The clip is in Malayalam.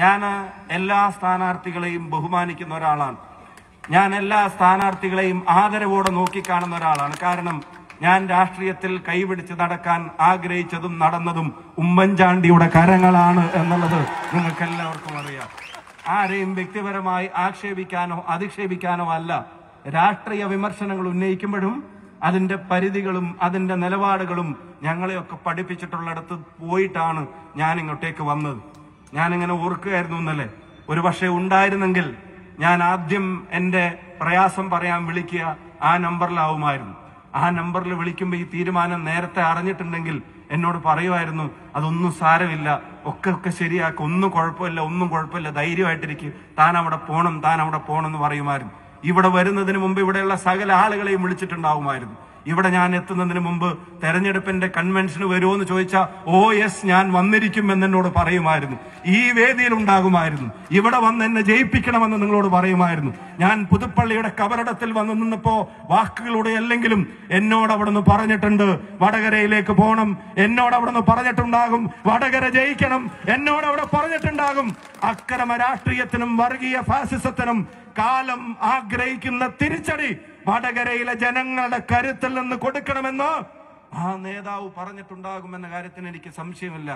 ഞാൻ എല്ലാ സ്ഥാനാർത്ഥികളെയും ബഹുമാനിക്കുന്ന ഒരാളാണ് ഞാൻ എല്ലാ സ്ഥാനാർത്ഥികളെയും ആദരവോടെ നോക്കിക്കാണുന്ന ഒരാളാണ് കാരണം ഞാൻ രാഷ്ട്രീയത്തിൽ കൈപിടിച്ച് നടക്കാൻ ആഗ്രഹിച്ചതും നടന്നതും ഉമ്മൻചാണ്ടിയുടെ കരങ്ങളാണ് എന്നുള്ളത് നിങ്ങൾക്ക് എല്ലാവർക്കും അറിയാം ആരെയും വ്യക്തിപരമായി ആക്ഷേപിക്കാനോ അധിക്ഷേപിക്കാനോ അല്ല രാഷ്ട്രീയ വിമർശനങ്ങൾ ഉന്നയിക്കുമ്പോഴും അതിന്റെ പരിധികളും അതിന്റെ നിലപാടുകളും ഞങ്ങളെയൊക്കെ പഠിപ്പിച്ചിട്ടുള്ളിടത്ത് പോയിട്ടാണ് ഞാൻ ഇങ്ങോട്ടേക്ക് വന്നത് ഞാനിങ്ങനെ ഓർക്കുകയായിരുന്നു ഇന്നലെ ഒരു പക്ഷേ ഉണ്ടായിരുന്നെങ്കിൽ ഞാൻ ആദ്യം എന്റെ പ്രയാസം പറയാൻ വിളിക്കുക ആ നമ്പറിലാവുമായിരുന്നു ആ നമ്പറിൽ വിളിക്കുമ്പോൾ ഈ തീരുമാനം നേരത്തെ അറിഞ്ഞിട്ടുണ്ടെങ്കിൽ എന്നോട് പറയുമായിരുന്നു അതൊന്നും സാരമില്ല ഒക്കെ ഒക്കെ ശരിയാക്കി ഒന്നും കുഴപ്പമില്ല ഒന്നും കുഴപ്പമില്ല ധൈര്യമായിട്ടിരിക്കും താൻ അവിടെ പോകണം താൻ അവിടെ പോകണം എന്ന് പറയുമായിരുന്നു ഇവിടെ വരുന്നതിന് മുമ്പ് ഇവിടെയുള്ള സകല ആളുകളെയും വിളിച്ചിട്ടുണ്ടാവുമായിരുന്നു ഇവിടെ ഞാൻ എത്തുന്നതിന് മുമ്പ് തെരഞ്ഞെടുപ്പിന്റെ കൺവെൻഷന് എന്ന് ചോദിച്ചാൽ ഓ എസ് ഞാൻ വന്നിരിക്കും എന്നോട് പറയുമായിരുന്നു ഈ വേദിയിൽ ഉണ്ടാകുമായിരുന്നു ഇവിടെ വന്ന് എന്നെ ജയിപ്പിക്കണമെന്ന് നിങ്ങളോട് പറയുമായിരുന്നു ഞാൻ പുതുപ്പള്ളിയുടെ കബറിടത്തിൽ വന്നു നിന്നപ്പോ വാക്കുകളുടെ അല്ലെങ്കിലും എന്നോട് നിന്ന് പറഞ്ഞിട്ടുണ്ട് വടകരയിലേക്ക് പോകണം എന്നോട് നിന്ന് പറഞ്ഞിട്ടുണ്ടാകും വടകര ജയിക്കണം എന്നോട് അവിടെ പറഞ്ഞിട്ടുണ്ടാകും അക്രമ രാഷ്ട്രീയത്തിനും വർഗീയ ഫാസിസത്തിനും കാലം ആഗ്രഹിക്കുന്ന തിരിച്ചടി വടകരയിലെ ജനങ്ങളുടെ കരുത്തിൽ നിന്ന് കൊടുക്കണമെന്ന് ആ നേതാവ് പറഞ്ഞിട്ടുണ്ടാകുമെന്ന കാര്യത്തിന് എനിക്ക് സംശയമില്ല